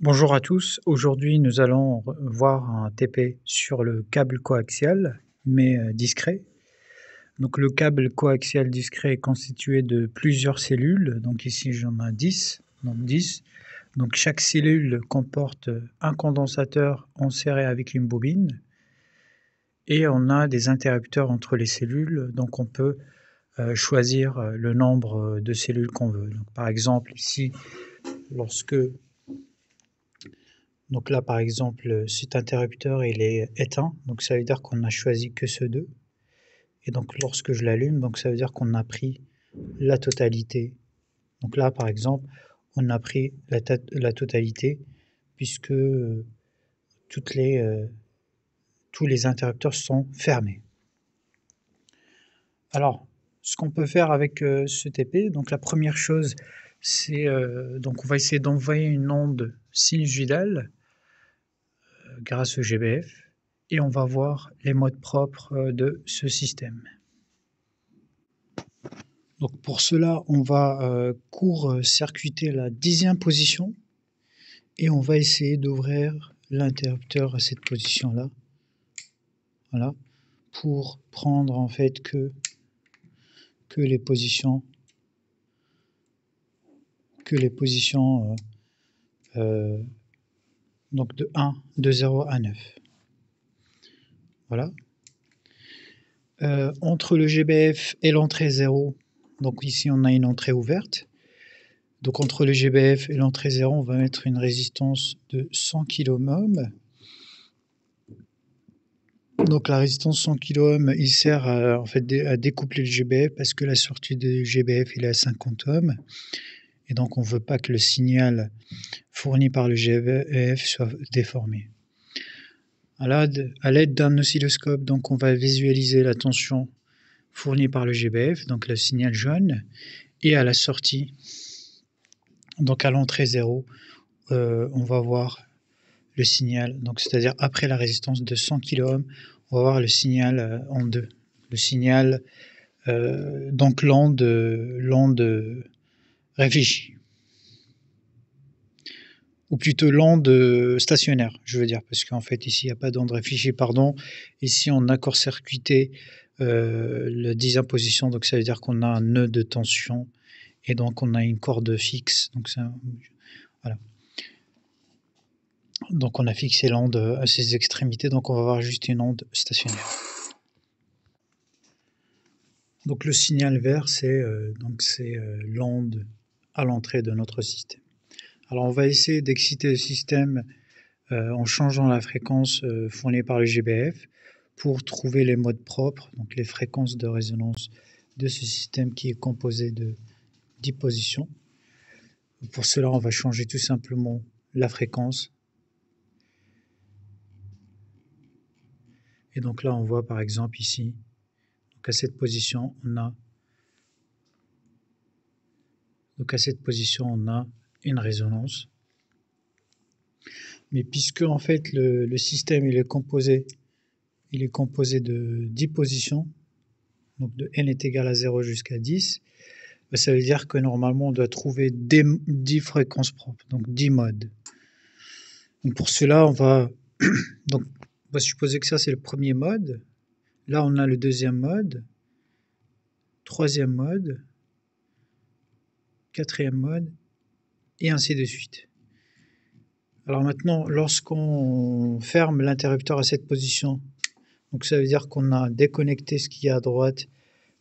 Bonjour à tous, aujourd'hui nous allons voir un TP sur le câble coaxial, mais euh, discret. Donc le câble coaxial discret est constitué de plusieurs cellules, donc ici j'en ai 10, Donc chaque cellule comporte euh, un condensateur enserré avec une bobine, et on a des interrupteurs entre les cellules, donc on peut euh, choisir le nombre de cellules qu'on veut. par exemple ici, lorsque donc là, par exemple, cet interrupteur, il est éteint. Donc ça veut dire qu'on n'a choisi que ceux deux. Et donc lorsque je l'allume, donc ça veut dire qu'on a pris la totalité. Donc là, par exemple, on a pris la, totalité puisque euh, toutes les, euh, tous les interrupteurs sont fermés. Alors, ce qu'on peut faire avec euh, ce TP, donc la première chose, c'est donc on va essayer d'envoyer une onde sinusoidale grâce au GBF et on va voir les modes propres euh, de ce système. Donc pour cela, on va euh, court-circuiter la dixième position et on va essayer d'ouvrir l'interrupteur à cette position-là. Voilà, pour prendre en fait que, que les positions que les positions euh, donc de 1, de 0 à 9. Voilà. Euh, entre le GBF et l'entrée 0, donc ici on a une entrée ouverte. Donc entre le GBF et l'entrée 0, on va mettre une résistance de 100 kOhm Donc la résistance 100 kOhm il sert à, en fait, à découpler le GBF parce que la sortie du GBF il est à 50 ohms. Et donc, on ne veut pas que le signal fourni par le GBF e soit déformé. À l'aide d'un oscilloscope, donc, on va visualiser la tension fournie par le GBF, donc le signal jaune, et à la sortie, donc à l'entrée 0, euh, on va voir le signal, c'est-à-dire après la résistance de 100 kOhm, on va voir le signal euh, en deux, le signal euh, donc l'onde l'onde réfléchi. Ou plutôt l'onde stationnaire, je veux dire, parce qu'en fait, ici, il n'y a pas d'onde réfléchie, pardon. Ici, on a court-circuité euh, la désimposition, donc ça veut dire qu'on a un nœud de tension, et donc on a une corde fixe. Donc, donc on a fixé l'onde à ses extrémités, donc on va avoir juste une onde stationnaire. Donc le signal vert, c'est euh, euh, l'onde l'entrée de notre système. Alors on va essayer d'exciter le système euh, en changeant la fréquence euh, fournie par le GBF pour trouver les modes propres, donc les fréquences de résonance de ce système qui est composé de 10 positions. Pour cela, on va changer tout simplement la fréquence. Et donc là, on voit par exemple ici, donc à cette position, on a donc à cette position, on a une résonance. Mais puisque en fait le, système il est composé, il est composé de 10 positions, donc de n est égal à 0 jusqu'à 10, ça veut dire que normalement on doit trouver 10 fréquences propres, donc 10 modes. pour cela, on va, donc, on va supposer que ça c'est le premier mode. Là, on a le deuxième mode, troisième mode, quatrième mode, et ainsi de suite. Alors maintenant, lorsqu'on ferme l'interrupteur à cette position, donc ça veut dire qu'on a déconnecté ce qui est à droite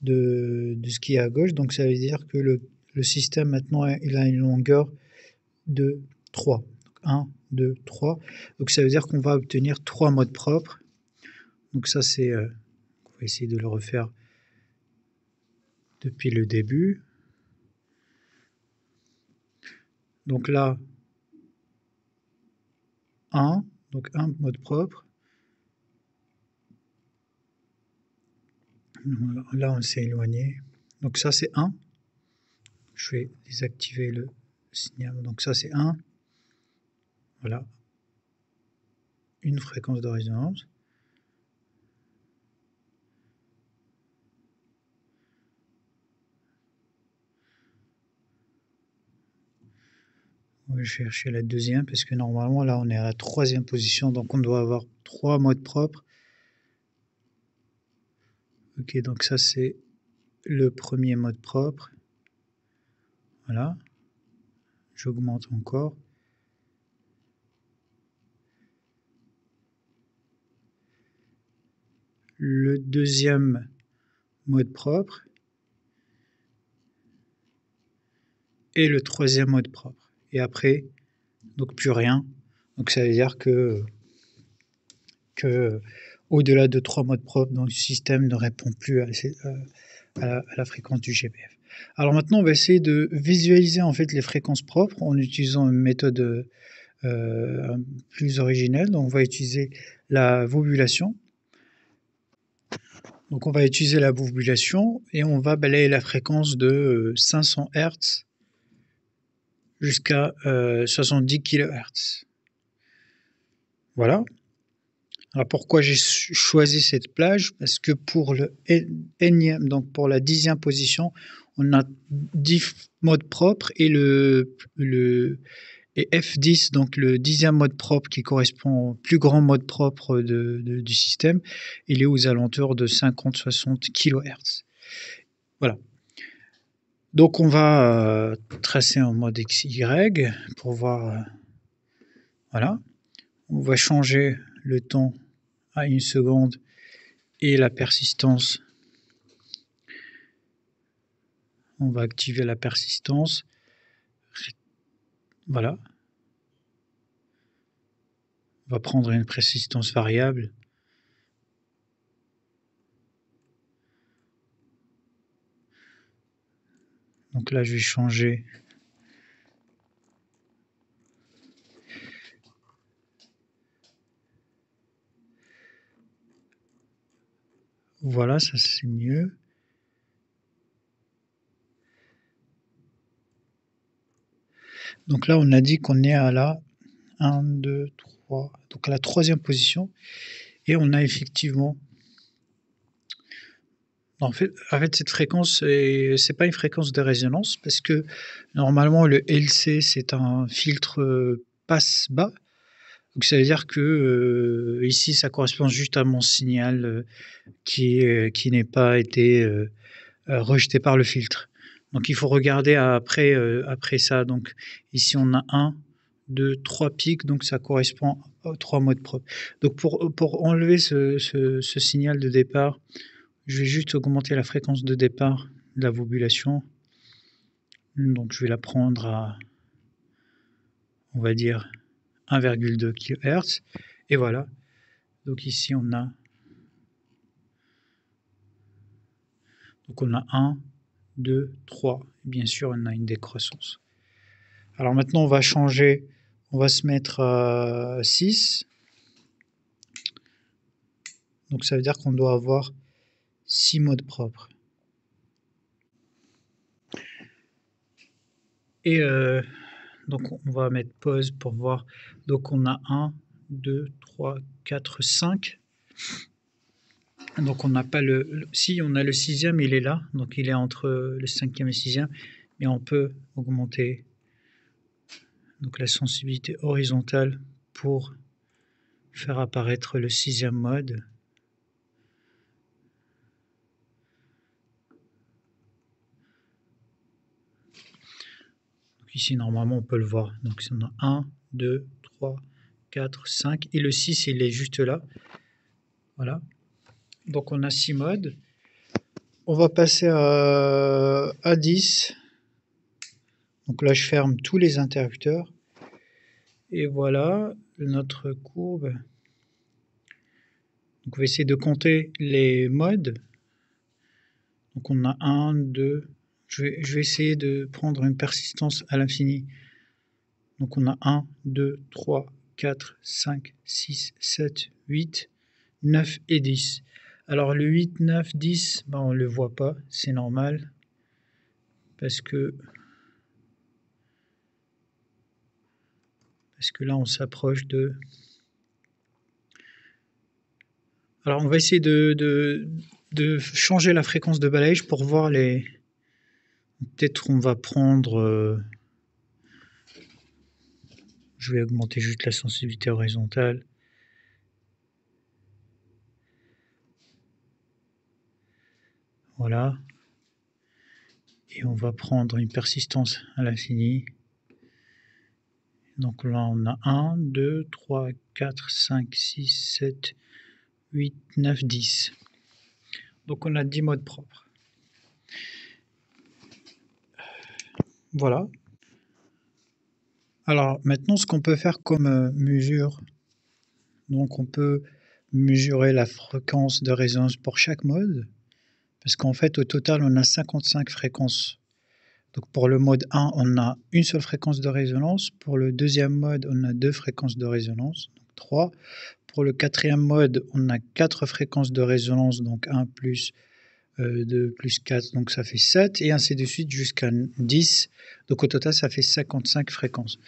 de, ce qui est à gauche, donc ça veut dire que le, système maintenant il a une longueur de 3. 1, 2, 3. Donc ça veut dire qu'on va obtenir trois modes propres. Donc ça c'est... Euh, on va essayer de le refaire depuis le début. Donc là, 1, donc 1, mode propre. Là, on s'est éloigné. Donc ça, c'est 1. Je vais désactiver le signal. Donc ça, c'est 1. Voilà. Une fréquence de résonance. Je vais chercher la deuxième parce que normalement là on est à la troisième position donc on doit avoir trois modes propres. Ok donc ça c'est le premier mode propre. Voilà. J'augmente encore. Le deuxième mode propre. Et le troisième mode propre et après, donc plus rien. Donc ça veut dire que, que au-delà de trois modes propres, donc le système ne répond plus à, euh, la, fréquence du GPF. Alors maintenant, on va essayer de visualiser en fait les fréquences propres en utilisant une méthode euh, plus originelle. Donc on va utiliser la vobulation. Donc on va utiliser la vobulation et on va balayer la fréquence de 500 euh, Hz jusqu'à 70 euh, kHz. Voilà. Alors pourquoi j'ai choisi cette plage Parce que pour le énième, donc pour la dixième position, on a 10 modes propres et le, le et F10, donc le dixième mode propre qui correspond au plus grand mode propre du système, il est aux alentours de 50-60 kHz. Voilà. Donc on va euh, tracer en mode XY pour voir. Euh, voilà. On va changer le temps à une seconde et la persistance. On va activer la persistance. Voilà. On va prendre une persistance variable. là, je vais changer. Voilà, ça c'est mieux. Donc là, on a dit qu'on est à la 1, 2, 3, donc à la troisième position. Et on a effectivement en fait, en cette fréquence, euh, c'est pas une fréquence de résonance parce que normalement, le LC, c'est un filtre euh, passe-bas. Donc, ça veut dire que euh, ici, ça correspond juste à mon signal qui, qui n'est pas été rejeté par le filtre. Donc, il faut regarder après, après ça. Donc, ici, on a un, 2, 3 pics. Donc, ça correspond à trois modes propres. Donc, pour, pour enlever ce, ce signal de départ, je vais juste augmenter la fréquence de départ de la vobulation. Donc je vais la prendre à, on va dire, 1,2 kHz. Et voilà. Donc ici on a Donc on a 1, 2, 3. Bien sûr, on a une décroissance. Alors maintenant, on va changer. On va se mettre à 6. Donc ça veut dire qu'on doit avoir six modes propres. Et euh, donc on va mettre pause pour voir. Donc on a 1, 2, 3, 4, 5. Donc on n'a pas le... Si on a le sixième, il est là. Donc il est entre le cinquième et le sixième. et on peut augmenter donc la sensibilité horizontale pour faire apparaître le sixième mode. Ici, normalement, on peut le voir. Donc, on a 1, 2, 3, 4, 5. Et le 6, il est juste là. Voilà. Donc, on a 6 modes. On va passer à, 10. Donc là, je ferme tous les interrupteurs. Et voilà notre courbe. Donc, on va essayer de compter les modes. Donc, on a 1, 2, je vais, essayer de prendre une persistance à l'infini. Donc on a 1, 2, 3, 4, 5, 6, 7, 8, 9 et 10. Alors le 8, 9, 10, on ne le voit pas, c'est normal. Parce que, parce que là on s'approche de... Alors on va essayer de, de, de changer la fréquence de balayage pour voir les, Peut-être on va prendre... Euh, je vais augmenter juste la sensibilité horizontale. Voilà. Et on va prendre une persistance à l'infini. Donc là, on a 1, 2, 3, 4, 5, 6, 7, 8, 9, 10. Donc on a 10 modes propres. Voilà. Alors maintenant, ce qu'on peut faire comme euh, mesure, donc on peut mesurer la fréquence de résonance pour chaque mode, parce qu'en fait, au total, on a 55 fréquences. Donc pour le mode 1, on a une seule fréquence de résonance. Pour le deuxième mode, on a deux fréquences de résonance, donc 3. Pour le quatrième mode, on a quatre fréquences de résonance, donc 1 plus euh, de plus 4, donc ça fait 7, et ainsi de suite jusqu'à 10. Donc au total, ça fait 55 fréquences.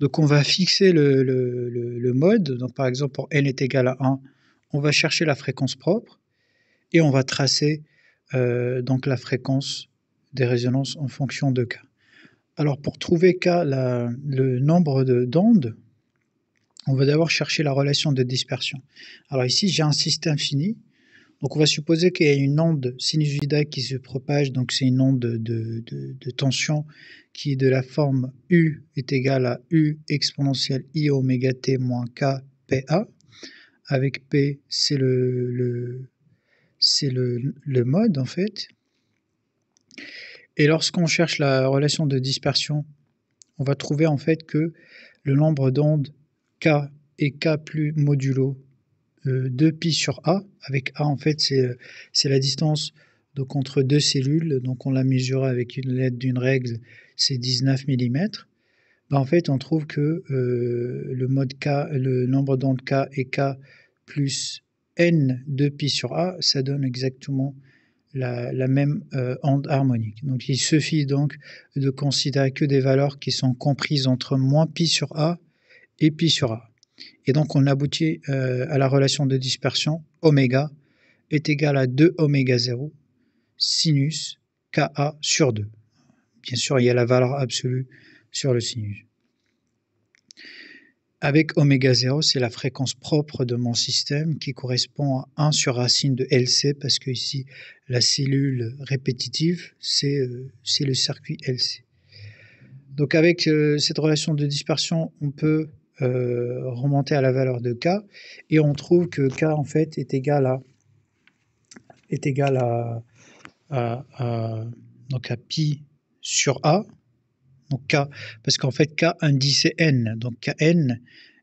Donc on va fixer le, mode. Donc par exemple, pour n est égal à 1, on va chercher la fréquence propre et on va tracer euh, donc la fréquence des résonances en fonction de k. Alors pour trouver k, le nombre d'ondes, on va d'abord chercher la relation de dispersion. Alors ici, j'ai un système fini donc on va supposer qu'il y a une onde sinusoïdale qui se propage, donc c'est une onde de, tension qui de la forme U est égale à U exponentielle i oméga t moins k PA, avec P c'est le, le c'est le, le mode en fait. Et lorsqu'on cherche la relation de dispersion, on va trouver en fait que le nombre d'ondes K et K plus modulo 2pi euh, sur A, avec A en fait euh, c'est la distance donc, entre deux cellules, donc on l'a mesuré avec l'aide d'une règle, c'est 19 mm. Bah, en fait, on trouve que euh, le mode K, le nombre d'ondes K est K plus N de pi sur A, ça donne exactement la, même onde harmonique. Donc il suffit donc de considérer que des valeurs qui sont comprises entre moins pi sur A et pi sur A. Et donc, on aboutit euh, à la relation de dispersion oméga est égale à 2 oméga 0 sinus Ka sur 2. Bien sûr, il y a la valeur absolue sur le sinus. Avec oméga 0, c'est la fréquence propre de mon système qui correspond à 1 sur racine de LC, parce que ici, la cellule répétitive, c'est euh, le circuit LC. Donc avec euh, cette relation de dispersion, on peut euh, remonter à la valeur de k, et on trouve que k en fait est égal à est égal à, donc pi sur a, donc k, parce qu'en fait k indice n, donc kn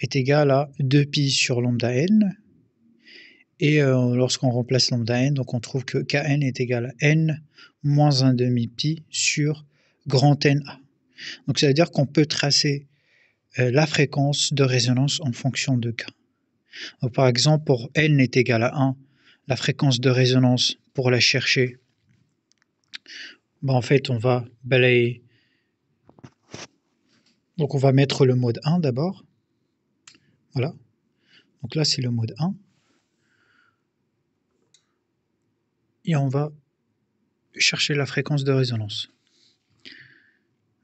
est égal à 2 pi sur lambda n, et euh, lorsqu'on remplace lambda n, donc on trouve que kn est égal à n moins 1 demi pi sur grand n a. Donc ça veut dire qu'on peut tracer euh, la fréquence de résonance en fonction de K. par exemple, pour n est égal à 1, la fréquence de résonance, pour la chercher, ben, en fait, on va balayer. Donc, on va mettre le mode 1 d'abord. Voilà. Donc là, c'est le mode 1. Et on va chercher la fréquence de résonance.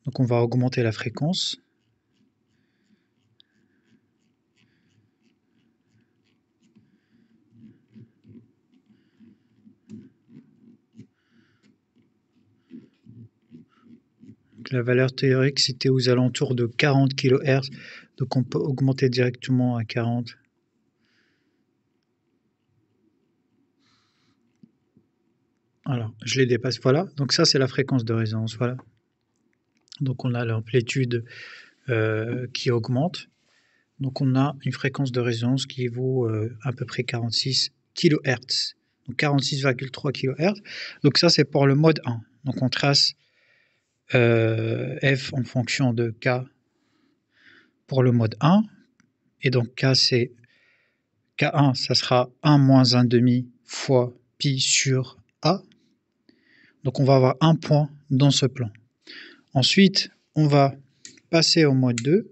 Donc on va augmenter la fréquence. la valeur théorique, c'était aux alentours de 40 kHz. Donc on peut augmenter directement à 40. Alors, je les dépasse. Voilà. Donc ça, c'est la fréquence de résonance. Voilà. Donc on a l'amplitude euh, qui augmente. Donc on a une fréquence de résonance qui vaut euh, à peu près 46 kHz. Donc 46,3 kHz. Donc ça, c'est pour le mode 1. Donc on trace euh, f en fonction de k pour le mode 1. Et donc k, c'est k1, ça sera 1 moins 1 demi fois pi sur a. Donc on va avoir un point dans ce plan. Ensuite, on va passer au mode 2.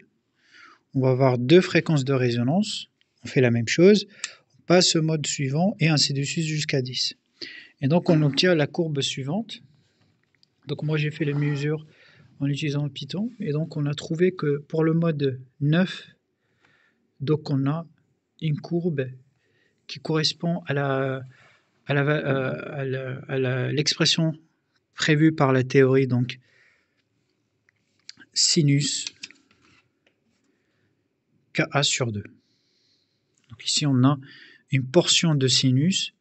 On va avoir deux fréquences de résonance. On fait la même chose. On passe au mode suivant et ainsi de suite jusqu'à 10. Et donc on obtient la courbe suivante. Donc moi j'ai fait les mesures en utilisant Python et donc on a trouvé que pour le mode 9, donc on a une courbe qui correspond à la euh, l'expression prévue par la théorie donc sinus Ka sur 2. Donc ici on a une portion de sinus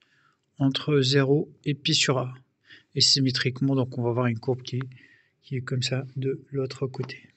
entre 0 et pi sur A et symétriquement. Donc on va avoir une courbe qui, qui est comme ça de l'autre côté.